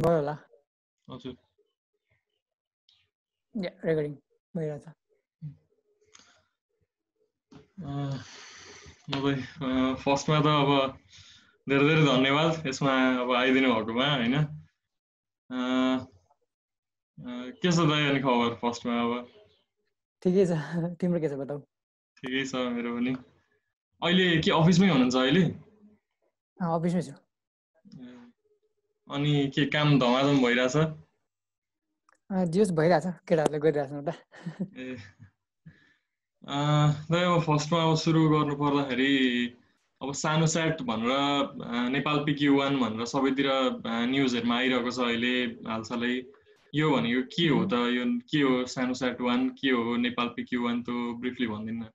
भयो होला फर्स्टमा त अब धेरै धेरै धन्यवाद यसमा अब आइदिनु भएकोमा होइन के छ दाइ अनि खबर फर्स्टमा अब ठिकै छ तिम्रो के छ बताउ ठिकै छ मेरो पनि अहिले के अफिसमै हुनुहुन्छ अहिले अफिसमै छु अनि के काम धमाधम भइरहेछ जेस भइरहेछ केटाहरूले गरिरहेछ त ए अब फर्स्टमा अब सुरु गर्नु पर्दाखेरि अब सानो सेट भनेर नेपाल पिकी वान भनेर सबैतिर न्युजहरूमा आइरहेको छ अहिले हालसालै यो भनेको के हो त यो के हो सानो सेट वान के हो नेपाल पिकी वान त ब्रिफली भनिदिनु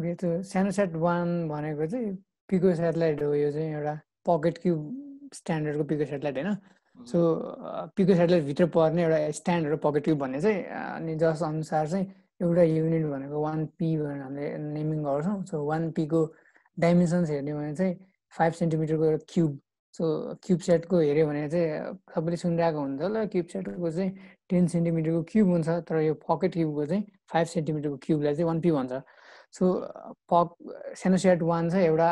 ओके त्यो सानो सेट वान भनेको चाहिँ पिको सेटेलाइट हो यो चाहिँ एउटा पकेट क्युब स्ट्यान्डर्डको पिको सेटलाइट होइन सो पिको भित्र पर्ने एउटा स्ट्यान्डहरू पकेट ट्युब भन्ने चाहिँ अनि जस अनुसार चाहिँ एउटा युनिट भनेको वान पी भनेर हामीले नेमिङ गर्छौँ सो वान पीको डाइमेन्सन्स हेर्ने भने चाहिँ फाइभ सेन्टिमिटरको एउटा क्युब सो क्युब सेटको हेऱ्यो भने चाहिँ सबैले सुनिरहेको हुन्छ होला क्युब सेटको चाहिँ टेन सेन्टिमिटरको क्युब हुन्छ तर यो पकेट क्युबको चाहिँ फाइभ सेन्टिमिटरको क्युबलाई चाहिँ वान पी भन्छ सो पक सेट वान चाहिँ एउटा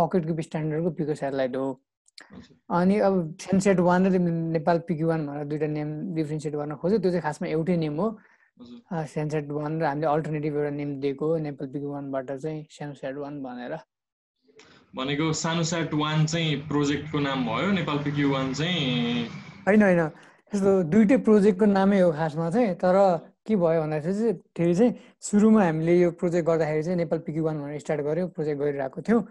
पकेट क्युब स्ट्यान्डर्डको पिको सेटलाइट हो अनि अब सेन्सेट वान र नेपाल पिक्यु वान भनेर दुइटा नेम डिफ्रेन्सिएट गर्न खोज्यो त्यो चाहिँ खासमा एउटै नेम हो सेन्सेट वान र हामीले अल्टरनेटिभ एउटा नेम दिएको नेपाल पिक्यु वानबाट चाहिँ सेन्सेट वान भनेर भनेको सानो सेट वान चाहिँ प्रोजेक्टको नाम भयो नेपाल पिक्यु वान चाहिँ होइन होइन त्यस्तो दुइटै प्रोजेक्टको नामै हो खासमा चाहिँ तर के भयो भन्दाखेरि चाहिँ फेरि चाहिँ सुरुमा हामीले यो प्रोजेक्ट गर्दाखेरि चाहिँ नेपाल पिक्यु वान भनेर स्टार्ट गऱ्यो प्रोजेक्ट गरिरहेको थियौँ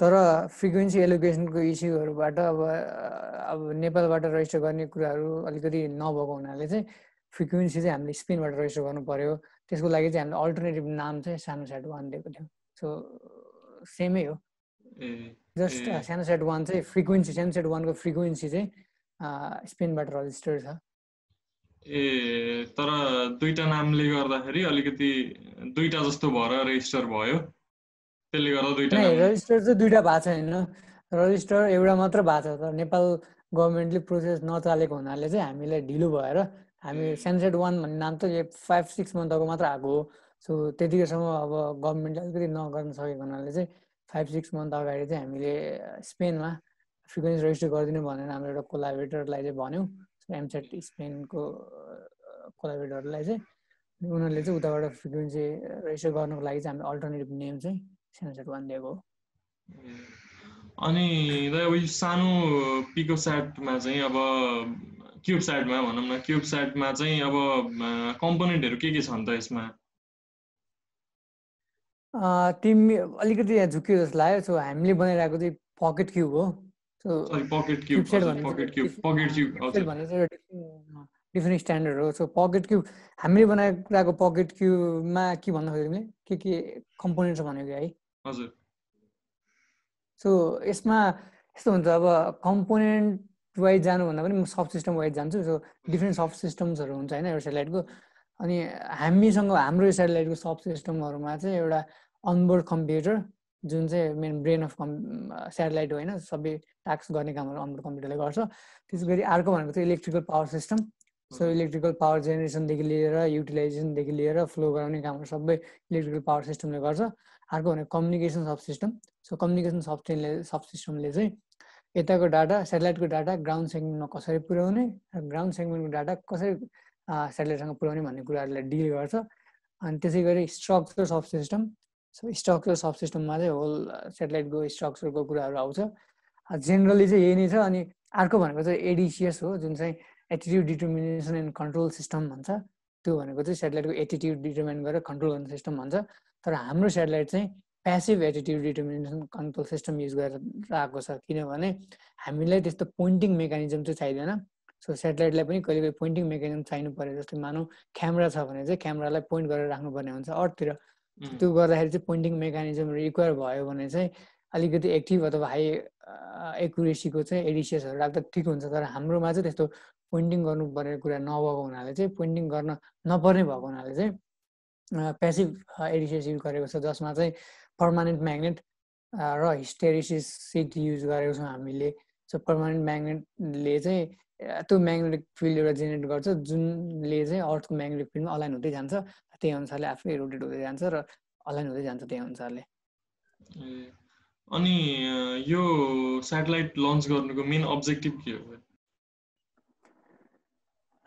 तर फ्रिक्वेन्सी एलोकेसनको इस्युहरूबाट अब अब नेपालबाट रजिस्टर गर्ने कुराहरू अलिकति नभएको हुनाले चाहिँ फ्रिक्वेन्सी चाहिँ हामीले स्पेनबाट रजिस्टर गर्नु पऱ्यो त्यसको लागि चाहिँ हामीले अल्टरनेटिभ नाम चाहिँ सानो सेट वान दिएको थियौँ सो सेमै हो जस्ट सानो सेट वान चाहिँ फ्रिक्वेन्सी सानो सेट वानको फ्रिक्वेन्सी चाहिँ स्पेनबाट रजिस्टर छ ए तर दुईटा नामले गर्दाखेरि अलिकति दुईटा जस्तो भएर रेजिस्टर भयो त्यसले गर्दा दुईटा रजिस्टर चाहिँ दुइटा भएको छ होइन रजिस्टर एउटा मात्र भएको छ तर नेपाल गभर्मेन्टले प्रोसेस नचालेको हुनाले चाहिँ हामीलाई ढिलो भएर हामी सेन्सेट वान भन्ने नाम त यो फाइभ सिक्स मन्थको मात्र आएको हो सो त्यतिकैसम्म अब गभर्मेन्टले अलिकति नगर्न सकेको हुनाले चाहिँ फाइभ सिक्स मन्थ अगाडि चाहिँ हामीले स्पेनमा फ्रिक्वेन्सी रजिस्टर गरिदिनु भनेर हाम्रो एउटा कोलाबरेटरलाई चाहिँ भन्यौँ एमसेट स्पेनको कोलाबरेटरलाई चाहिँ उनीहरूले चाहिँ उताबाट फ्रिक्वेन्सी रजिस्टर गर्नुको लागि चाहिँ हामी अल्टरनेटिभ नेम चाहिँ सेन्सर वान अनि दाइ अब यो सानो पिको साइडमा चाहिँ अब क्युब साइडमा भनौँ न क्युब साइडमा चाहिँ अब कम्पोनेन्टहरू के के छन् त यसमा तिमी अलिकति यहाँ झुक्यो जस्तो लाग्यो सो हामीले बनाइरहेको चाहिँ पकेट क्युब हो डिफ्रेन्ट स्ट्यान्डर्ड हो सो पकेट क्युब हामीले बनाइरहेको पकेट क्युबमा के भन्दाखेरि के के कम्पोनेन्ट्स भनेको है हजुर सो यसमा यस्तो हुन्छ अब कम्पोनेन्ट वाइज जानुभन्दा पनि म सब सिस्टम वाइज जान्छु सो डिफ्रेन्ट सब सिस्टम्सहरू हुन्छ होइन एउटा सेटेलाइटको अनि हामीसँग हाम्रो यो सेटेलाइटको सब सिस्टमहरूमा चाहिँ एउटा अनबोर्ड कम्प्युटर जुन चाहिँ मेन ब्रेन अफ कम् सेटेलाइट होइन सबै टास्क गर्ने कामहरू अनबोर्ड कम्प्युटरले गर्छ त्यस गरी अर्को भनेको चाहिँ electrical power system so electrical power जेनेरेसनदेखि लिएर युटिलाइजेसनदेखि लिएर फ्लो गराउने कामहरू सबै इलेक्ट्रिकल पावर सिस्टमले गर्छ अर्को भनेको communication subsystem so communication सबसिस्टमले सब सिस्टमले चाहिँ यताको डाटा सेटेलाइटको डाटा ग्राउन्ड सेगमेन्टमा कसरी पुर्याउने र ग्राउन्ड सेगमेन्टको डाटा कसरी सेटेलाइटसँग पुर्याउने भन्ने कुराहरूलाई डिल गर्छ अनि त्यसै गरी structure subsystem so structure सब सिस्टममा चाहिँ होल सेटेलाइटको स्ट्रक्चरको कुराहरू आउँछ जेनरली चाहिँ यही नै छ अनि अर्को भनेको चाहिँ एडिसिएस हो जुन चाहिँ attitude determination and control system भन्छ त्यो भनेको चाहिँ सेटेलाइटको एटिट्युड डिटर्मिन गरेर कन्ट्रोल गर्ने सिस्टम भन्छ तर हाम्रो सेटेलाइट चाहिँ passive attitude determination control system use गरेर आएको छ किनभने हामीलाई त्यस्तो पोइन्टिङ मेकानिजम चाहिँ चाहिँदैन सो सेटेलाइटलाई पनि कहिले कहिले पोइन्टिङ मेकानिजम चाहिनु पऱ्यो जस्तै मानौँ क्यामरा छ भने चाहिँ क्यामरालाई पोइन्ट गरेर राख्नुपर्ने हुन्छ अर्थतिर त्यो गर्दाखेरि चाहिँ पोइन्टिङ मेकानिजम रिक्वायर भयो भने चाहिँ अलिकति एक्टिभ अथवा हाई एकुरेसीको चाहिँ एडिसियसहरू राख्दा ठिक हुन्छ तर हाम्रोमा चाहिँ त्यस्तो पोइन्टिङ गर्नु पर्ने कुरा नभएको हुनाले चाहिँ पोइन्टिङ गर्न नपर्ने भएको हुनाले चाहिँ पेसिभ एडिसिस युज गरेको छ जसमा चाहिँ पर्मानेन्ट म्याग्नेट र हिस्टेरिसिस सिट युज गरेको छौँ हामीले सो पर्मानेन्ट म्याग्नेटले चाहिँ त्यो म्याग्नेटिक फिल्ड एउटा जेनेरेट गर्छ जुनले चाहिँ अर्थको म्याग्नेटिक फिल्डमा अलाइन हुँदै जान्छ त्यही अनुसारले आफै रोटेट हुँदै जान्छ र अलाइन हुँदै जान्छ त्यही अनुसारले अनि यो सेटेलाइट लन्च गर्नुको मेन अब्जेक्टिभ के हो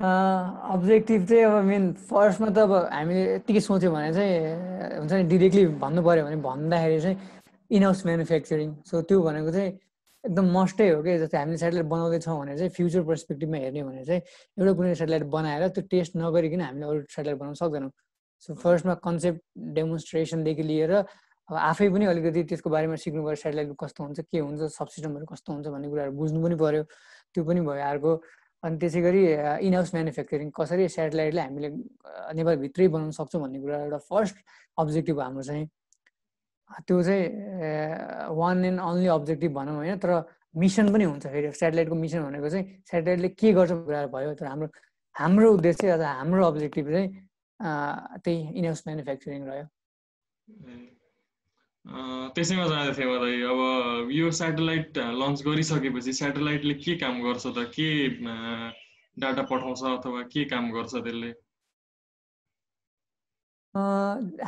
अब्जेक्टिभ चाहिँ अब मेन फर्स्टमा त अब हामीले यत्तिकै सोच्यौँ भने चाहिँ हुन्छ नि डिरेक्टली भन्नु पऱ्यो भने भन्दाखेरि चाहिँ इन हाउस म्यानुफ्याक्चरिङ सो त्यो भनेको चाहिँ एकदम मस्टै हो कि जस्तै हामीले सेटेलाइट बनाउँदैछौँ भने चाहिँ फ्युचर पर्सपेक्टिभमा हेर्ने भने चाहिँ एउटा कुनै सेटेलाइट बनाएर त्यो टेस्ट नगरिकन हामीले अरू सेटेलाइट बनाउन सक्दैनौँ सो फर्स्टमा कन्सेप्ट डेमोन्स्ट्रेसनदेखि लिएर अब आफै पनि अलिकति त्यसको बारेमा सिक्नु पऱ्यो सेटेलाइट कस्तो हुन्छ के हुन्छ सबसिस्टमहरू कस्तो हुन्छ भन्ने कुराहरू बुझ्नु पनि पऱ्यो त्यो पनि भयो अर्को अनि त्यसै गरी इनहाउस म्यानुफ्याक्चरिङ कसरी सेटेलाइटलाई हामीले नेपालभित्रै बनाउन सक्छौँ भन्ने कुरा एउटा फर्स्ट अब्जेक्टिभ हाम्रो चाहिँ त्यो चाहिँ वान एन्ड अन्ली अब्जेक्टिभ भनौँ होइन तर मिसन पनि हुन्छ फेरि सेटेलाइटको मिसन भनेको चाहिँ सेटेलाइटले के गर्छ कुरा भयो तर हाम्रो हाम्रो उद्देश्य अथवा हाम्रो अब्जेक्टिभ चाहिँ त्यही इनहाउस म्यानुफ्याक्चरिङ रह्यो त्यसैमा जाँदै थिएँ मलाई अब यो सेटेलाइट लन्च गरिसकेपछि सेटेलाइटले के काम गर्छ त के डाटा पठाउँछ अथवा के काम गर्छ त्यसले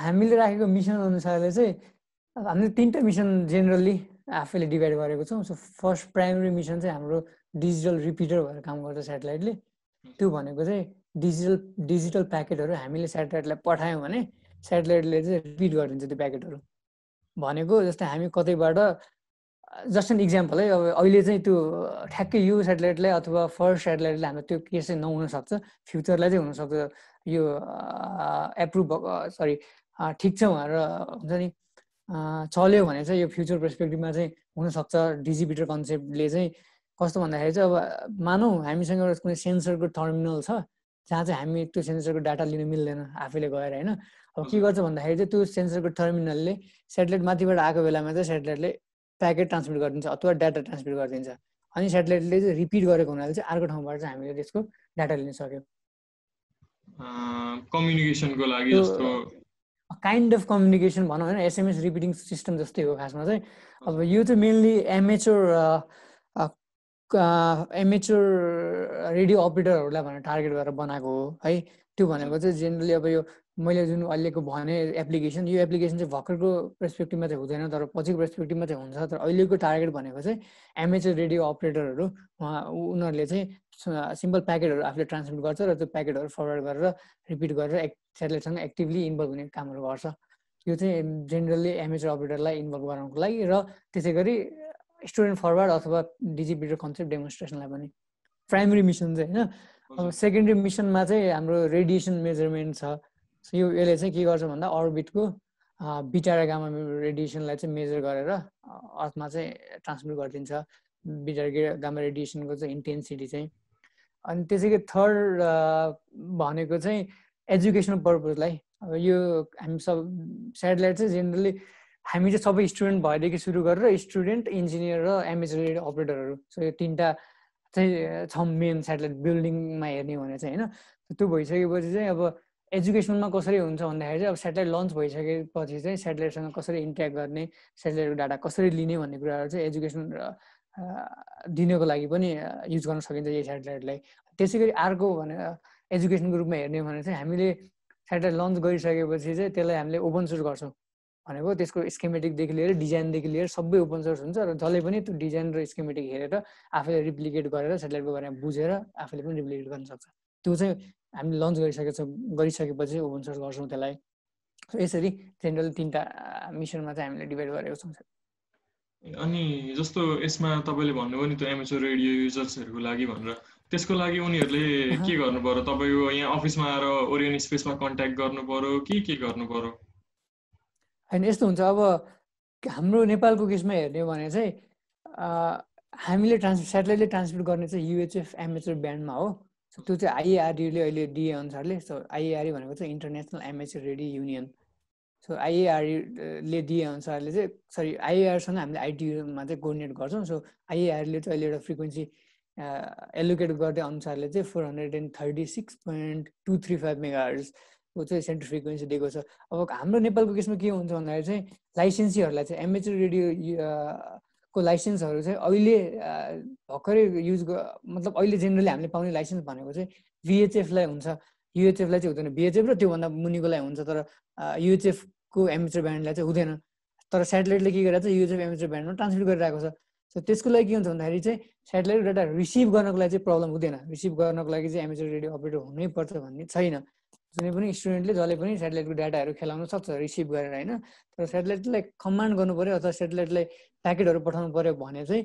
हामीले राखेको मिसन अनुसारले चाहिँ हामीले तिनवटा मिसन जेनरली आफैले डिभाइड गरेको छौँ सो फर्स्ट प्राइमरी मिसन चाहिँ हाम्रो डिजिटल रिपिटर भएर काम गर्छ सेटेलाइटले त्यो भनेको चाहिँ डिजिटल डिजिटल प्याकेटहरू हामीले सेटेलाइटलाई पठायौँ भने सेटेलाइटले चाहिँ रिपिट गरिदिन्छ त्यो प्याकेटहरू भनेको जस्तै हामी कतैबाट जस्ट एन इक्जाम्पल है अब अहिले चाहिँ त्यो ठ्याक्कै यु सेटेलाइटलाई अथवा फर्स्ट सेटेलाइटलाई हाम्रो त्यो केस चाहिँ नहुनसक्छ फ्युचरलाई चाहिँ हुनसक्छ यो एप्रुभ सरी ठिक छ भनेर हुन्छ नि चल्यो भने चाहिँ यो फ्युचर पर्सपेक्टिभमा चाहिँ हुनसक्छ डिजिबिटर कन्सेप्टले चाहिँ कस्तो भन्दाखेरि चाहिँ अब मानौँ हामीसँग एउटा कुनै सेन्सरको टर्मिनल छ जहाँ चाहिँ हामी त्यो सेन्सरको डाटा लिनु मिल्दैन आफैले गएर होइन अब के गर्छ भन्दाखेरि चाहिँ त्यो सेन्सरको टर्मिनलले सेटेलाइट माथिबाट आएको बेलामा चाहिँ सेटेलाइटले प्याकेट ट्रान्समिट गरिदिन्छ अथवा डाटा ट्रान्समिट गरिदिन्छ अनि सेटेलाइटले चाहिँ रिपिट गरेको हुनाले चाहिँ अर्को ठाउँबाट चाहिँ हामीले त्यसको डाटा लिन सक्यौँ कम्युनिकेसनको लागि काइन्ड अफ कम्युनिकेसन भनौँ होइन एसएमएस रिपिटिङ सिस्टम जस्तै हो खासमा चाहिँ अब यो चाहिँ मेनली एमएचोर एमेच्योर रेडियो अपरेटरहरूलाई भनेर टार्गेट गरेर बनाएको हो है त्यो भनेको चाहिँ जेनरली अब यो मैले जुन अहिलेको भने एप्लिकेसन यो एप्लिकेसन चाहिँ भर्खरको पर्सपेक्टिभमा चाहिँ हुँदैन तर पछिको पर्सपेक्टिभमा चाहिँ हुन्छ तर अहिलेको टार्गेट भनेको चाहिँ एमएचए रेडियो अपरेटरहरू उहाँ उनीहरूले चाहिँ सिम्पल प्याकेटहरू आफूले ट्रान्समिट गर्छ र त्यो प्याकेटहरू फरवर्ड गरेर रिपिट गरेर एक सेटेलाइटसँग एक्टिभली इन्भल्भ हुने कामहरू गर्छ यो चाहिँ जेनरली एमएचए अपरेटरलाई इन्भल्भ गराउनुको लागि र त्यसै गरी स्टुडेन्ट फरवर्ड अथवा डिजिपिटर कन्सेप्ट डेमोन्स्ट्रेसनलाई पनि प्राइमेरी मिसन चाहिँ होइन अब सेकेन्ड्री मिसनमा चाहिँ हाम्रो रेडिएसन मेजरमेन्ट छ यो यसले चाहिँ के गर्छ भन्दा अर्बिटको बिटा र गामा रेडिएसनलाई चाहिँ मेजर गरेर अर्थमा चाहिँ ट्रान्समिट गरिदिन्छ बिटा गामा रेडिएसनको चाहिँ इन्टेन्सिटी चाहिँ अनि त्यसै गरी थर्ड भनेको चाहिँ एजुकेसनल पर्पजलाई अब यो हामी सब सेटेलाइट चाहिँ जेनरली हामी चाहिँ सबै स्टुडेन्ट भएदेखि सुरु गरेर स्टुडेन्ट इन्जिनियर र एमएसएल अपरेटरहरू सो यो तिनवटा चाहिँ छ मेन सेटेलाइट बिल्डिङमा हेर्ने भने चाहिँ होइन त्यो भइसकेपछि चाहिँ अब एजुकेसनमा कसरी हुन्छ भन्दाखेरि चाहिँ अब सेटेलाइट लन्च भइसकेपछि चाहिँ सेटेलाइटसँग कसरी इन्ट्याक्ट गर्ने सेटेलाइटको डाटा कसरी लिने भन्ने कुराहरू चाहिँ एजुकेसन दिनको लागि पनि युज गर्न सकिन्छ यही सेटेलाइटलाई त्यसै गरी अर्को भने एजुकेसनको रूपमा हेर्ने भने चाहिँ हामीले सेटेलाइट लन्च गरिसकेपछि चाहिँ त्यसलाई हामीले ओपन सोर्स गर्छौँ भनेको त्यसको स्केमेटिकदेखि लिएर डिजाइनदेखि लिएर सबै ओपन सोर्स हुन्छ र जसले पनि त्यो डिजाइन र स्केमेटिक हेरेर आफैले रिप्लिकेट गरेर सेटेलाइटको बारेमा बुझेर आफैले पनि रिप्लिकेट गर्न सक्छ त्यो चाहिँ हामीले लन्च गरिसकेको गरिसकेछ गरिसकेपछि ओपन सोर्स गर्छौँ त्यसलाई सो यसरी जेनरल तिनवटा मिसनमा चाहिँ हामीले डिभाइड गरेको छौँ अनि जस्तो यसमा तपाईँले भन्नुभयो नि त्यो एमएचओ रेडियो युजर्सहरूको लागि भनेर त्यसको लागि उनीहरूले के गर्नु पर्यो तपाईँको यहाँ अफिसमा आएर ओरियन स्पेसमा कन्ट्याक्ट गर्नु पर्यो के के गर्नु पर्यो होइन यस्तो हुन्छ अब हाम्रो नेपालको केसमा हेर्ने हो भने चाहिँ हामीले ट्रान्स सेटेलाइटले ट्रान्समिट गर्ने चाहिँ युएचएफ एमएचर ब्यान्डमा हो त्यो चाहिँ आइएआरयुले अहिले डिए अनुसारले सो आइएआरयु भनेको चाहिँ international amateur radio union so आइएआरले डिए अनुसारले चाहिँ सरी आइएआरसँग हामीले आइटियुमा चाहिँ कोर्डिनेट गर्छौँ सो आइएआरले चाहिँ अहिले एउटा फ्रिक्वेन्सी एलोकेट गर्दै अनुसारले चाहिँ four hundred and thirty six point two three five mega ऊ चाहिँ सेन्टर फ्रिक्वेन्सी दिएको छ अब हाम्रो नेपालको केसमा के हुन्छ भन्दाखेरि चाहिँ लाइसेन्सीहरूलाई चाहिँ एमएचर रेडियो को लाइसेन्सहरू चाहिँ अहिले भर्खरै युज मतलब अहिले जेनरली हामीले पाउने लाइसेन्स भनेको चाहिँ भिएचएफलाई हुन्छ युएचएफलाई चाहिँ हुँदैन भिएचएफ र त्योभन्दा मुनिकोलाई हुन्छ तर युएचएफको एमएचर ब्यान्डलाई चाहिँ हुँदैन तर सेटेलाइटले के गरेर चाहिँ युएचएफ एमएचर ब्यान्डमा ट्रान्समिट गरिरहेको छ सो त्यसको लागि के हुन्छ भन्दाखेरि चाहिँ सेटेलाइट डाटा रिसिभ गर्नको लागि चाहिँ प्रब्लम हुँदैन रिसिभ गर्नको लागि चाहिँ एमएचर रेडियो अपरेटर हुनैपर्छ भन्ने छैन जुनै पनि स्टुडेन्टले जसले पनि सेटेलाइटको डाटाहरू खेलाउन सक्छ रिसिभ गरेर होइन तर सेटेलाइटलाई कमान्ड गर्नु पऱ्यो अथवा सेटेलाइटलाई प्याकेटहरू पठाउनु पऱ्यो भने चाहिँ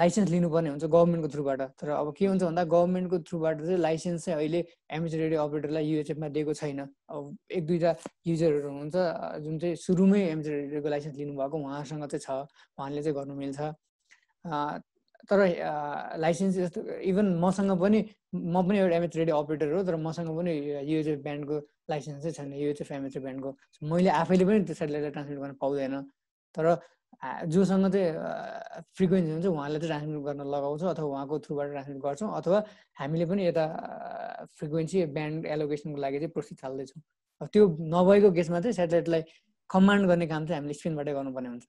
लाइसेन्स लिनुपर्ने हुन्छ गभर्मेन्टको थ्रुबाट तर अब के हुन्छ भन्दा गभर्मेन्टको थ्रुबाट चाहिँ लाइसेन्स चाहिँ अहिले एमएच रेडियो अपरेटरलाई युएचएफमा दिएको छैन अब एक दुईवटा युजरहरू हुन्छ जुन चाहिँ सुरुमै एमएच रेडियोको लाइसेन्स लिनुभएको उहाँहरूसँग चाहिँ छ उहाँले चाहिँ गर्नु मिल्छ तर लाइसेन्स यस्तो इभन मसँग पनि म पनि एउटा एमएच रेडियो अपरेटर हो तर मसँग पनि यो चाहिँ ब्यान्डको लाइसेन्स चाहिँ छैन यो चाहिँ एमएच ब्यान्डको मैले आफैले पनि त्यो सेटेलाइटलाई ट्रान्समिट गर्न पाउँदैन तर जोसँग चाहिँ फ्रिक्वेन्सी हुन्छ उहाँलाई चाहिँ ट्रान्समिट गर्न लगाउँछौँ अथवा उहाँको थ्रुबाट ट्रान्समिट गर्छौँ अथवा हामीले पनि यता फ्रिक्वेन्सी ब्यान्ड एलोकेसनको लागि चाहिँ प्रोसेस थाल्दैछौँ त्यो नभएको केसमा चाहिँ सेटेलाइटलाई कमान्ड गर्ने काम चाहिँ हामीले स्क्रिनबाटै गर्नुपर्ने हुन्छ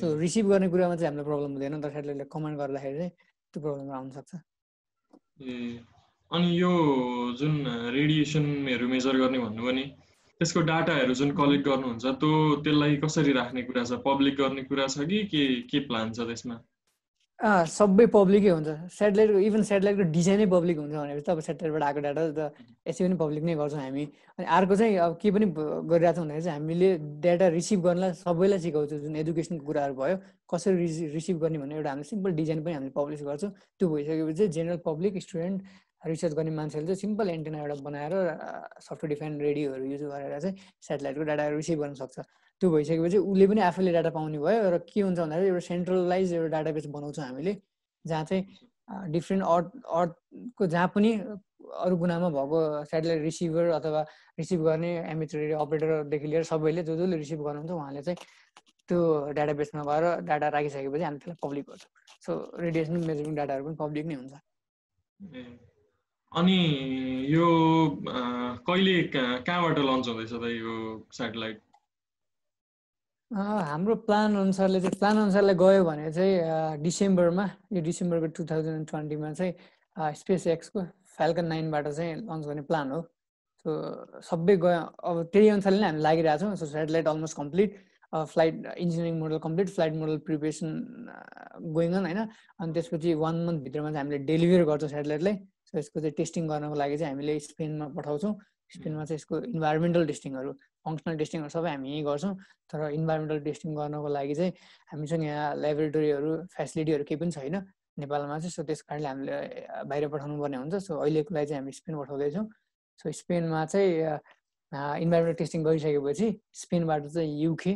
सो रिसिभ गर्ने कुरामा चाहिँ हामीलाई प्रब्लम हुँदैन तर साथीहरूले कमेन्ट गर्दाखेरि चाहिँ त्यो प्रब्लम आउन सक्छ ए अनि यो जुन रेडिएसनहरू मेजर गर्ने भन्नु पनि त्यसको डाटाहरू जुन कलेक्ट गर्नुहुन्छ त्यो त्यसलाई कसरी राख्ने कुरा छ पब्लिक गर्ने कुरा छ कि के के प्लान छ त्यसमा सबै पब्लिकै हुन्छ सेटेलाइटको इभन सेटेलाइटको डिजाइनै पब्लिक हुन्छ भनेपछि अब सेटेलाइटबाट आएको डाटा त यसै पनि पब्लिक नै गर्छौँ हामी अनि अर्को चाहिँ अब के पनि गरिरहेको छौँ भन्दाखेरि चाहिँ हामीले डाटा रिसिभ गर्नलाई सबैलाई सिकाउँछौँ जुन एजुकेसनको कुराहरू भयो कसरी रिसिभ गर्ने भन्ने एउटा हामीले सिम्पल डिजाइन पनि हामीले पब्लिस गर्छौँ त्यो भइसकेपछि जेनरल पब्लिक स्टुडेन्ट रिसर्च गर्ने मान्छेले चाहिँ सिम्पल एन्टेना एउटा बनाएर सफ्टवेयर डिफाइन रेडियोहरू युज गरेर चाहिँ सेटेलाइटको डाटाहरू रिसिभ गर्न सक्छ त्यो भइसकेपछि उसले पनि आफैले डाटा पाउने भयो र के हुन्छ भन्दाखेरि एउटा सेन्ट्रलाइज एउटा डाटा बेस बनाउँछौँ हामीले जहाँ चाहिँ डिफ्रेन्ट अर्थ अर्थको जहाँ पनि अरू गुनामा भएको सेटेलाइट रिसिभर अथवा रिसिभ गर्ने एमिटरी अपरेटरदेखि लिएर सबैले जो जसले रिसिभ गर्नुहुन्छ उहाँले चाहिँ त्यो डाटाबेसमा गएर डाटा राखिसकेपछि हामी त्यसलाई पब्लिक गर्छौँ सो रेडिएसन मेजरिङ डाटाहरू पनि पब्लिक नै हुन्छ अनि यो कहिले कहाँबाट लन्च हुँदैछ त यो सेटेलाइट हाम्रो प्लान अनुसारले चाहिँ प्लान अनुसारले गयो भने चाहिँ डिसेम्बरमा यो डिसेम्बरको टु थाउजन्ड ट्वेन्टीमा चाहिँ स्पेस एक्सको फाल्कन नाइनबाट चाहिँ लन्च गर्ने प्लान हो सो सबै गयो अब त्यही अनुसारले नै हामी लागिरहेको छौँ so satellite almost complete flight engineering model complete flight model preparation going on होइन अनि त्यसपछि वान मन्थभित्रमा चाहिँ हामीले डेलिभर गर्छौँ सेटेलाइटलाई सो यसको चाहिँ टेस्टिङ गर्नको लागि चाहिँ हामीले स्पेनमा पठाउँछौँ स्पेनमा चाहिँ यसको इन्भाइरोमेन्टल टेस्टिङहरू फङ्सनल टेस्टिङहरू सबै हामी यहीँ गर्छौँ तर इन्भाइरोमेन्टल टेस्टिङ गर्नको लागि चाहिँ हामीसँग यहाँ ल्याबोरेटोरीहरू फेसिलिटीहरू केही पनि छैन नेपालमा चाहिँ सो त्यस कारणले हामीले बाहिर पठाउनु पर्ने हुन्छ सो अहिलेको लागि चाहिँ हामी स्पेन पठाउँदैछौँ सो स्पेनमा चाहिँ इन्भाइरोमेन्टल टेस्टिङ गरिसकेपछि स्पेनबाट चाहिँ युके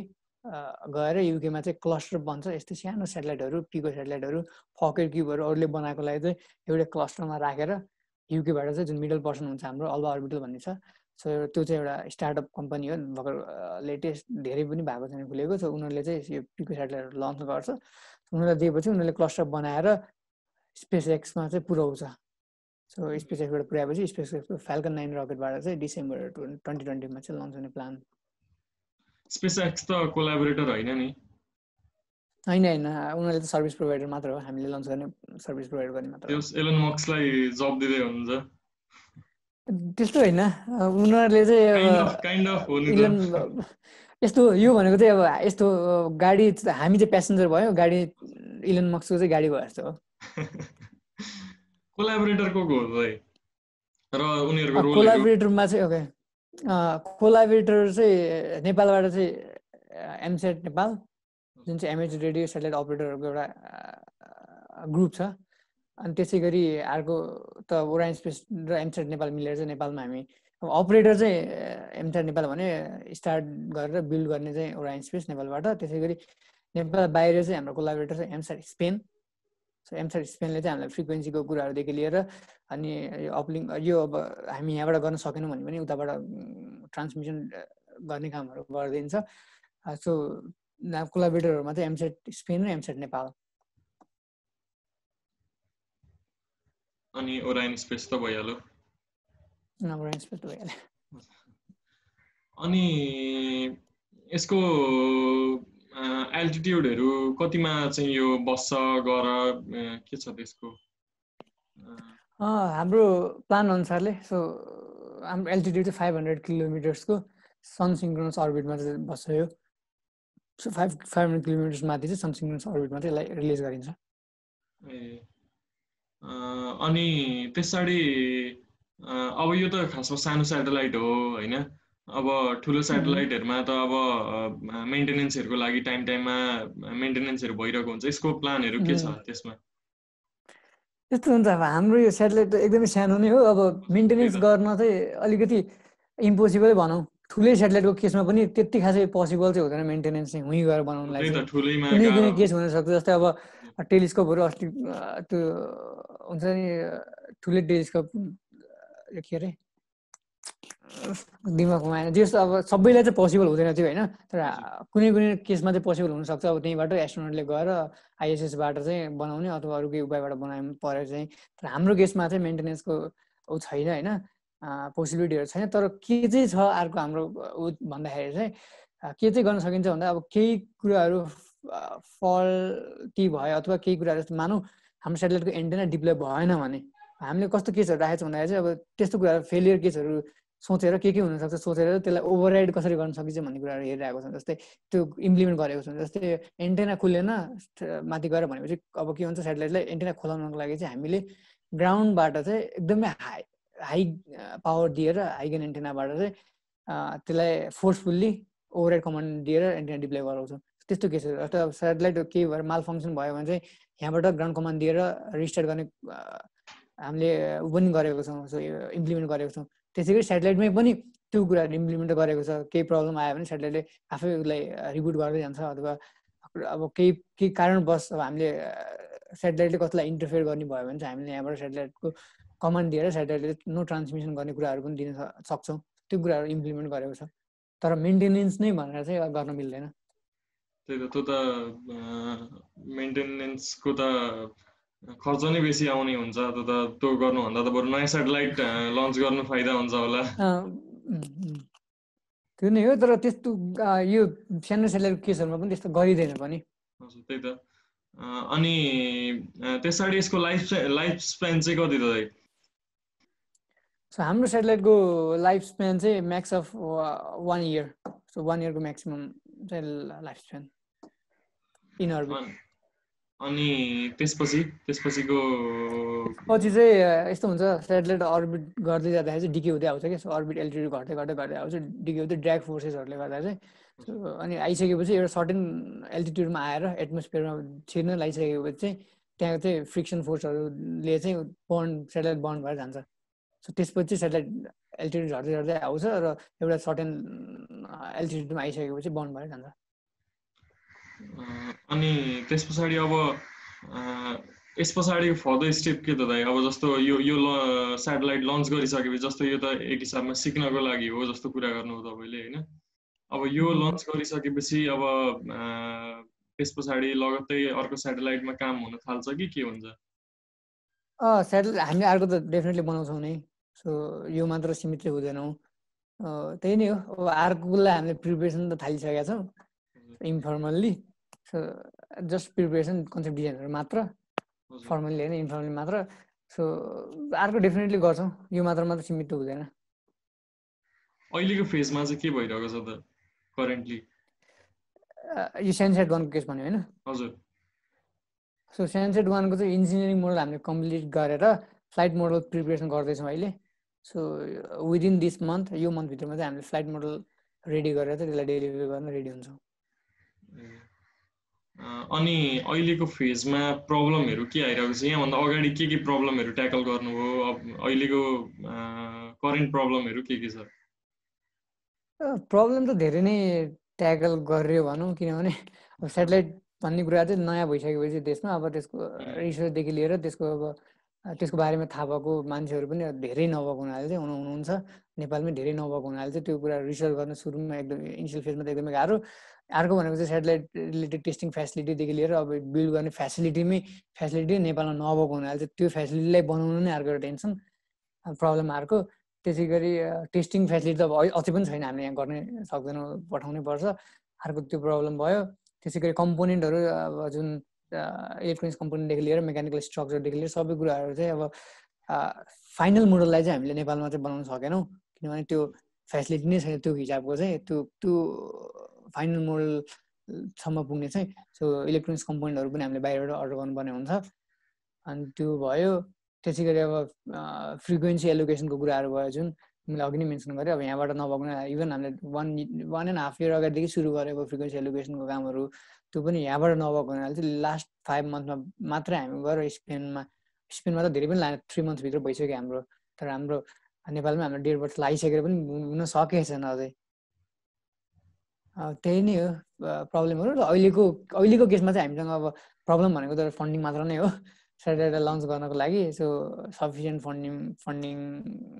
गएर युकेमा चाहिँ क्लस्टर बन्छ यस्तो सानो सेटेलाइटहरू पिको सेटेलाइटहरू फकेट क्युबहरू अरूले बनाएको लागि चाहिँ एउटा क्लस्टरमा राखेर युकेबाट चाहिँ जुन मिडल पर्सन हुन्छ हाम्रो अल्बा अर्बिटल भन्ने छ सो त्यो चाहिँ एउटा स्टार्टअप कम्पनी हो भर्खर लेटेस्ट धेरै पनि भएको छैन खुलेको सो उनीहरूले चाहिँ यो पिको सेटेलाइट लन्च गर्छ उनीहरूलाई दिएपछि उनीहरूले क्लस्टर बनाएर स्पेस एक्समा चाहिँ पुऱ्याउँछ सो स्पेस एक्सबाट पुऱ्याएपछि स्पेस एक्सको फाल्कन नाइन रकेटबाट चाहिँ डिसेम्बर ट्वेन्टी ट्वेन्टीमा चाहिँ लन्च हुने प्लान स्पेस एक्स त कोलाबोरेटर होइन नि होइन होइन उनीहरूले त सर्भिस प्रोभाइडर मात्र हो हामीले लन्च गर्ने सर्भिस प्रोभाइड गर्ने मात्र एलन मक्सलाई जब दिँदै हुनुहुन्छ त्यस्तो होइन उनीहरूले चाहिँ यस्तो यो भनेको चाहिँ अब यस्तो गाडी हामी चाहिँ प्यासेन्जर भयो गाडी इलन मक्सको चाहिँ गाडी भयो जस्तो कोलाबरेटरमा चाहिँ ओके कोलाबरेटर चाहिँ नेपालबाट चाहिँ एमसेट नेपाल जुन चाहिँ एमएच रेडियो सेटेलाइट अपरेटरहरूको एउटा ग्रुप छ अनि त्यसै गरी अर्को त ओरायन स्पेस र एमसेट नेपाल मिलेर चाहिँ नेपालमा हामी अब अपरेटर चाहिँ एमसेट नेपाल भने स्टार्ट गरेर बिल्ड गर्ने चाहिँ ओरायन स्पेस नेपालबाट त्यसै गरी नेपाल बाहिर चाहिँ हाम्रो कोलाबरेटर चाहिँ एमसेट स्पेन सो एमसेट स्पेनले चाहिँ हामीलाई फ्रिक्वेन्सीको कुराहरूदेखि लिएर अनि यो अपलिङ यो अब हामी यहाँबाट गर्न सकेनौँ भने पनि उताबाट ट्रान्समिसन गर्ने कामहरू गरिदिन्छ सो कोलाबरेटरहरूमा चाहिँ एमसेट स्पेन र एमसेट नेपाल अनि ओराइन स्पेस त भइहाल्यो स्पेस अनि यसको एल्टिट्युडहरू कतिमा चाहिँ यो बस्छ गर के छ त्यसको हाम्रो प्लान अनुसारले सो हाम्रो एल्टिट्युड चाहिँ फाइभ हन्ड्रेड किलोमिटर्सको सनसिङ्क्रोनस अर्बिटमा चाहिँ बस्छ यो so five five hundred kilometres माथि चाहिँ सनसिङ्क्रोनस अर्बिटमा चाहिँ यसलाई रिलिज गरिन्छ ए अनि पछाडि अब यो त खासमा सानो सेटेलाइट हो होइन अब ठुलो सेटेलाइटहरूमा त अब मेन्टेनेन्सहरूको लागि टाइम टाइममा मेन्टेनेन्सहरू भइरहेको हुन्छ यसको प्लानहरू के छ त्यसमा त्यस्तो हुन्छ अब हाम्रो यो सेटेलाइट एकदमै सानो नै हो अब मेन्टेनेन्स गर्न चाहिँ अलिकति इम्पोसिबलै भनौँ ठुलै सेटेलाइटको केसमा पनि त्यति खासै पोसिबल चाहिँ हुँदैन मेन्टेनेन्स चाहिँ हुँ गएर बनाउनलाई केस हुनसक्छ जस्तै अब टेलिस्कोपहरू अस्ति त्यो हुन्छ नि ठुलै टेलिस्कोप के अरे दिमागमा आएन जस्तो अब सबैलाई चाहिँ पोसिबल हुँदैन थियो होइन तर कुनै कुनै केसमा चाहिँ पोसिबल हुनसक्छ अब त्यहीँबाट एस्ट्रोनटले गएर आइएसएसबाट चाहिँ बनाउने अथवा अरू केही उपायबाट बनाउनु पऱ्यो चाहिँ तर हाम्रो केसमा चाहिँ मेन्टेनेन्सको ऊ छैन होइन पोसिबिलिटीहरू छैन तर के चाहिँ छ अर्को हाम्रो ऊ भन्दाखेरि चाहिँ के चाहिँ गर्न सकिन्छ भन्दा अब केही कुराहरू फल्टी भयो अथवा केही कुराहरू जस्तो मानौँ हाम्रो सेटेलाइटको एन्टेना डिप्लोय भएन भने हामीले कस्तो केसहरू राखेको छ भन्दाखेरि चाहिँ अब त्यस्तो कुराहरू फेलियर केसहरू सोचेर के के हुनसक्छ सोचेर त्यसलाई ओभरराइड कसरी गर्न सकिन्छ भन्ने कुराहरू हेरिरहेको छ जस्तै त्यो इम्प्लिमेन्ट गरेको छ जस्तै एन्टेना खुलेन माथि गएर भनेपछि अब के हुन्छ सेटेलाइटलाई एन्टेना खोलाउनको लागि चाहिँ हामीले ग्राउन्डबाट चाहिँ एकदमै हाई हाई पावर दिएर हाइगेन एन्टेनाबाट चाहिँ त्यसलाई फोर्सफुल्ली ओभरहेड कमान्ड दिएर एन्टिना डिप्लोय गराउँछौँ त्यस्तो केसहरू अब सेटेलाइट केही भएर माल फङ्सन भयो भने चाहिँ यहाँबाट ग्राउन्ड कमान्ड दिएर रिस्टार्ट गर्ने हामीले पनि गरेको छौँ सो इम्प्लिमेन्ट गरेको छौँ त्यसै गरी सेटेलाइटमै पनि त्यो कुराहरू इम्प्लिमेन्ट गरेको छ केही प्रब्लम आयो भने सेटेलाइटले आफै उसलाई रिबुट गर्दै जान्छ अथवा अब केही केही कारणवश अब हामीले सेटेलाइटले कसलाई इन्टरफेयर गर्ने भयो भने चाहिँ हामीले यहाँबाट सेटेलाइटको कमान्ड दिएर सेटेलाइटले नो ट्रान्समिसन गर्ने कुराहरू पनि दिन सक्छौँ त्यो कुराहरू इम्प्लिमेन्ट गरेको छ तर मेन्टेनेन्स नै भनेर चाहिँ गर्न मिल्दैन त्यही त त्यो त मेन्टेनेन्सको त खर्च नै बेसी आउने हुन्छ त्यो त त्यो गर्नुभन्दा त बरु नयाँ सेटेलाइट लन्च गर्नु फाइदा हुन्छ होला त्यो नै हो तर त्यस्तो यो सानो सेटेलाइट केसहरूमा पनि त्यस्तो गरिँदैन पनि त्यही त अनि पछाडि यसको लाइफ लाइफ स्पेन चाहिँ कति त सो हाम्रो सेटेलाइटको लाइफ स्पेन चाहिँ max of one year so one इयरको म्याक्सिमम चाहिँ लाइफ स्पेन इन अनि त्यसपछि त्यसपछिको पछि चाहिँ uh, यस्तो हुन्छ सेटेलाइट अर्बिट गर्दै जाँदाखेरि चाहिँ डिके हुँदै आउँछ क्या अर्बिट एल्टिट्युड घट्दै घट्दै गर्दै आउँछ डिके हुँदै ड्र्याग फोर्सेसहरूले गर्दा चाहिँ अनि आइसकेपछि एउटा सर्टेन एल्टिट्युडमा आएर एटमोस्फियरमा छिर्न लगाइसकेपछि चाहिँ त्यहाँ चाहिँ फ्रिक्सन फोर्सहरूले चाहिँ बन्ड सेटेलाइट बन्ड भएर जान्छ सो त्यसपछि सेटेलाइट एल्टिट्युड झर्दै झर्दै आउँछ र एउटा सर्टेन एल्टिट्युडमा आइसकेपछि बन्द भएर जान्छ अनि त्यस पछाडि अब यस पछाडि फर्दर स्टेप के त दाइ अब जस्तो यो यो ल सेटेलाइट लन्च गरिसकेपछि जस्तो यो त एक हिसाबमा सिक्नको लागि हो जस्तो कुरा गर्नु हो तपाईँले होइन अब यो लन्च गरिसकेपछि अब त्यस पछाडि लगत्तै अर्को सेटेलाइटमा काम हुन थाल्छ कि के हुन्छ सेटेलाइट हामी अर्को त डेफिनेटली बनाउँछौँ नै सो यो मात्र सीमित हुँदैनौँ त्यही नै हो अब अर्को हामीले प्रिपेरेसन त थालिसकेका छौँ informally so just preparation concept डिजाइनहरू मात्र फर्मल्ली होइन इन्फर्मल्ली मात्र सो अर्को डेफिनेटली गर्छौँ यो मात्र मात्र सीमित हुँदैन अहिलेको फेजमा चाहिँ के भइरहेको छ त करेन्टली यो सेन्सेट वानको केस भन्यो होइन हजुर सो सेन्सेट वानको चाहिँ इन्जिनियरिङ मोडल हामीले कम्प्लिट गरेर फ्लाइट मोडल प्रिपेरेसन गर्दैछौँ अहिले सो विदिन दिस मन्थ यो मन्थभित्रमा चाहिँ हामीले फ्लाइट मोडल रेडी गरेर चाहिँ त्यसलाई डेलिभरी गर्न रेडी हुन्छौँ अनि अहिलेको फेजमा प्रब्लमहरू के आइरहेको छ यहाँभन्दा अगाडि के के प्रब्लमहरू ट्याकल गर्नुभयो अहिलेको करेन्ट प्रब्लमहरू के के छ प्रब्लम त धेरै नै ट्याकल गर्यो भनौँ किनभने सेटेलाइट भन्ने कुरा चाहिँ नयाँ भइसकेपछि देशमा अब त्यसको रिसर्चदेखि लिएर त्यसको अब त्यसको बारेमा थाहा भएको मान्छेहरू पनि धेरै नभएको हुनाले चाहिँ हुनुहुन्छ नेपालमै धेरै नभएको हुनाले चाहिँ त्यो कुरा रिसर्च गर्न सुरुमा एकदम इनिसियल फेजमा त एकदमै गाह्रो अर्को भनेको चाहिँ सेटेलाइट रिलेटेड टेस्टिङ फेसिलिटीदेखि लिएर अब बिल्ड गर्ने फेसिलिटीमै फेसिलिटी नेपालमा नभएको हुनाले चाहिँ त्यो फेसिलिटीलाई बनाउनु नै अर्को एउटा टेन्सन प्रब्लम अर्को त्यसै गरी टेस्टिङ फेसिलिटी त अब अझै पनि छैन हामीले यहाँ गर्नै सक्दैनौँ पठाउनै पर्छ अर्को त्यो प्रब्लम भयो त्यसै गरी कम्पोनेन्टहरू अब जुन इलेक्ट्रोनिक्स कम्पनीदेखि लिएर मेकानिकल स्ट्रक्चरदेखि लिएर सबै कुराहरू चाहिँ अब फाइनल मोडललाई चाहिँ हामीले नेपालमा चाहिँ बनाउन सकेनौँ किनभने त्यो फेसिलिटी नै छैन त्यो हिसाबको चाहिँ त्यो त्यो फाइनल मोडलसम्म पुग्ने चाहिँ सो इलेक्ट्रोनिक्स कम्पोनेन्टहरू पनि हामीले बाहिरबाट अर्डर गर्नुपर्ने हुन्छ अनि त्यो भयो त्यसै गरी अब फ्रिक्वेन्सी एलोकेसनको कुराहरू भयो जुन मैले अघि नै मेन्सन गरेँ अब यहाँबाट नभएको इभन हामीले one one and half year अगाडिदेखि सुरु गरेको फ्रिक्वेन्सी एलोकेसनको कामहरू त्यो पनि यहाँबाट नभएको हुनाले चाहिँ लास्ट फाइभ मन्थमा मात्रै हामी गएर स्पेनमा स्पेनमा त धेरै पनि लाने थ्री मन्थभित्र भइसक्यो हाम्रो तर हाम्रो नेपालमा हाम्रो डेढ वर्ष लागिसकेर पनि हुन सकेको छैन अझै त्यही नै हो प्रब्लमहरू र अहिलेको अहिलेको केसमा चाहिँ हामीसँग अब प्रब्लम भनेको त फन्डिङ मात्र नै हो सेटेलाइटलाई लन्च गर्नको लागि सो सफिसियन्ट फन्डिङ फन्डिङ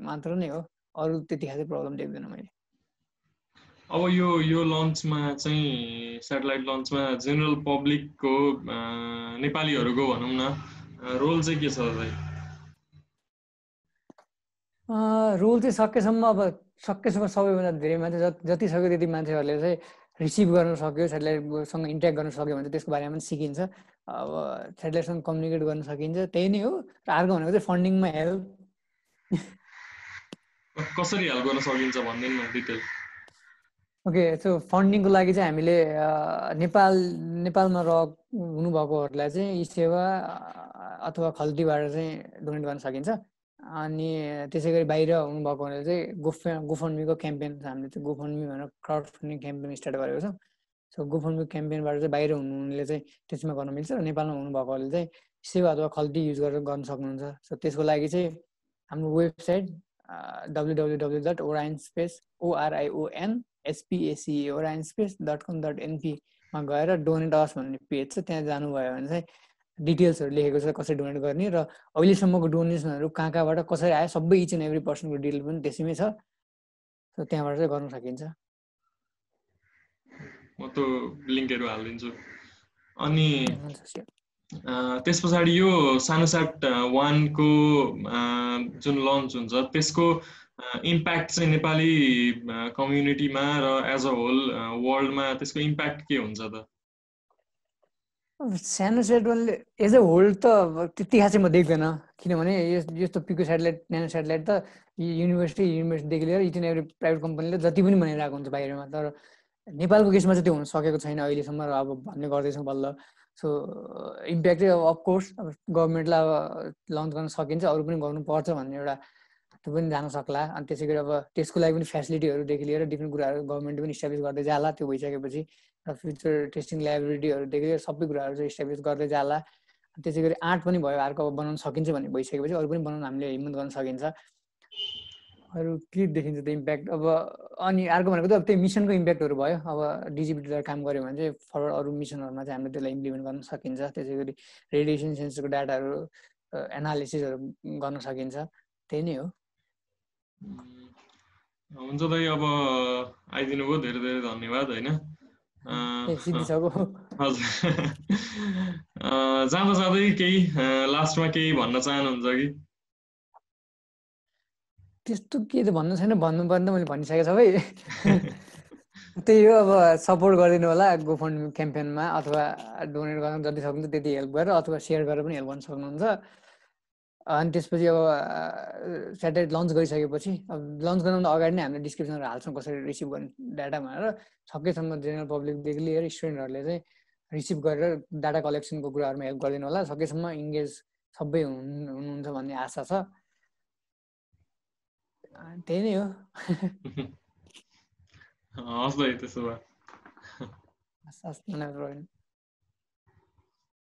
मात्र नै हो अरू त्यति खासै प्रब्लम देख्दैन मैले अब यो यो लन्चमा चाहिँ सेटेलाइट लन्चमा जेनरल पब्लिकको नेपालीहरूको भनौँ न रोल चाहिँ के छ रोल चाहिँ सकेसम्म अब सकेसम्म सबैभन्दा धेरै मान्छे जति सक्यो त्यति मान्छेहरूले चाहिँ रिसिभ गर्न सक्यो सेटेलाइटसँग इन्ट्याक्ट गर्न सक्यो भने त्यसको बारेमा पनि सिकिन्छ अब सेटेलाइटसँग कम्युनिकेट गर्न सकिन्छ त्यही नै हो र अर्को भनेको चाहिँ फन्डिङमा हेल्प कसरी हेल्प गर्न सकिन्छ भनिदिनु न डिटेल ओके त्यो फन्डिङको लागि चाहिँ हामीले नेपाल नेपालमा र हुनुभएकोहरूलाई चाहिँ यी सेवा अथवा खल्तीबाट चाहिँ डोनेट गर्न सकिन्छ अनि त्यसै गरी बाहिर हुनुभएकोहरूले चाहिँ गोफ गोफन्मीको क्याम्पेन हामीले चाहिँ गोफन्मी भनेर क्राउड फन्डिङ क्याम्पेन स्टार्ट गरेको छौँ सो गोफन्मी क्याम्पेनबाट चाहिँ बाहिर हुनुहुनेले चाहिँ त्यसमा गर्न मिल्छ र नेपालमा हुनुभएकोहरूले चाहिँ सेवा अथवा खल्ती युज गरेर गर्न सक्नुहुन्छ सो त्यसको लागि चाहिँ हाम्रो website W W W dot Orion space O R I O N S P A C एउटा डट कम डट एनपीमा गएर डोनेट अस भन्ने पेज छ त्यहाँ जानुभयो भने चाहिँ डिटेल्सहरू लेखेको छ कसरी डोनेट गर्ने र अहिलेसम्मको डोनेसनहरू कहाँ कहाँबाट कसरी आयो सबै इच एन्ड एभ्री पर्सनको डिटेल पनि त्यसैमै छ सो त्यहाँबाट चाहिँ गर्न सकिन्छ म त लिङ्कहरू हालिदिन्छु अनि त्यस पछाडि यो सानो सानोसाट वानको जुन लन्च हुन्छ त्यसको इम्प्याक्ट चाहिँ नेपाली कम्युनिटीमा र एज अ होल वर्ल्डमा त्यसको इम्प्याक्ट के हुन्छ त सानो सेटलले एज अ होल त त्यति खासै म देख्दैन किनभने यस्तो पिको सेटेलाइट न्यानो सेटेलाइट त युनिभर्सिटी युनिभर्सिटीदेखि लिएर इच एन्ड एभ्री प्राइभेट कम्पनीले जति पनि बनाइरहेको हुन्छ बाहिरमा तर नेपालको केसमा चाहिँ त्यो हुन सकेको छैन अहिलेसम्म र अब भन्ने गर्दैछौँ बल्ल सो इम्प्याक्ट चाहिँ अफकोर्स अब गभर्मेन्टलाई अब लन्च गर्न सकिन्छ अरू पनि गर्नुपर्छ भन्ने एउटा त्यो पनि जान सक्ला अनि त्यसै गरी अब त्यसको लागि पनि फेसिलिटीहरूदेखि लिएर डिफ्रेन्ट कुराहरू गभर्मेन्ट पनि इस्टाब्लिस गर्दै जाला त्यो भइसकेपछि र फ्युचर टेस्टिङ लाइब्रेरीहरूदेखि लिएर सबै कुराहरू चाहिँ इस्टाब्लिस गर्दै जाला त्यसै गरी आर्ट पनि भयो अर्को अब बनाउन सकिन्छ भन्ने भइसकेपछि अरू पनि बनाउन हामीले हिम्मत गर्न सकिन्छ अरू के देखिन्छ त्यो इम्प्याक्ट अब अनि अर्को भनेको त अब त्यही मिसनको इम्प्याक्टहरू भयो अब डिजिबिटीलाई काम गऱ्यो भने चाहिँ फरवर्ड अरू मिसनहरूमा चाहिँ हामीले त्यसलाई इम्प्लिमेन्ट गर्न सकिन्छ त्यसै गरी रेडिएसन सेन्सरको डाटाहरू एनालिसिसहरू गर्न सकिन्छ त्यही नै हो हुन्छ दाइ अब आइदिनुभयो धेरै धेरै धन्यवाद होइन जाँदा जाँदै केही लास्टमा केही भन्न चाहनुहुन्छ कि त्यस्तो के त भन्नु छैन भन्नुपर्ने त मैले भनिसकेको सबै त्यही हो अब सपोर्ट गरिदिनु होला गोफन्ड क्याम्पेनमा अथवा डोनेट गर्न जति सक्नुहुन्छ त्यति हेल्प गरेर अथवा सेयर गरेर पनि हेल्प गर्न सक्नुहुन्छ अनि त्यसपछि अब सेटेलाइट लन्च गरिसकेपछि अब लन्च गराउनु अगाडि नै हामीले डिस्क्रिप्सनहरू हाल्छौँ कसरी रिसिभ गर्ने डाटा भनेर सकेसम्म जेनरल पब्लिकदेखि लिएर स्टुडेन्टहरूले चाहिँ रिसिभ गरेर डाटा कलेक्सनको कुराहरूमा हेल्प गरिदिनु होला सकेसम्म इङ्गेज सबै हुनुहुन्छ भन्ने आशा छ त्यही नै हो हस् त्यसो भए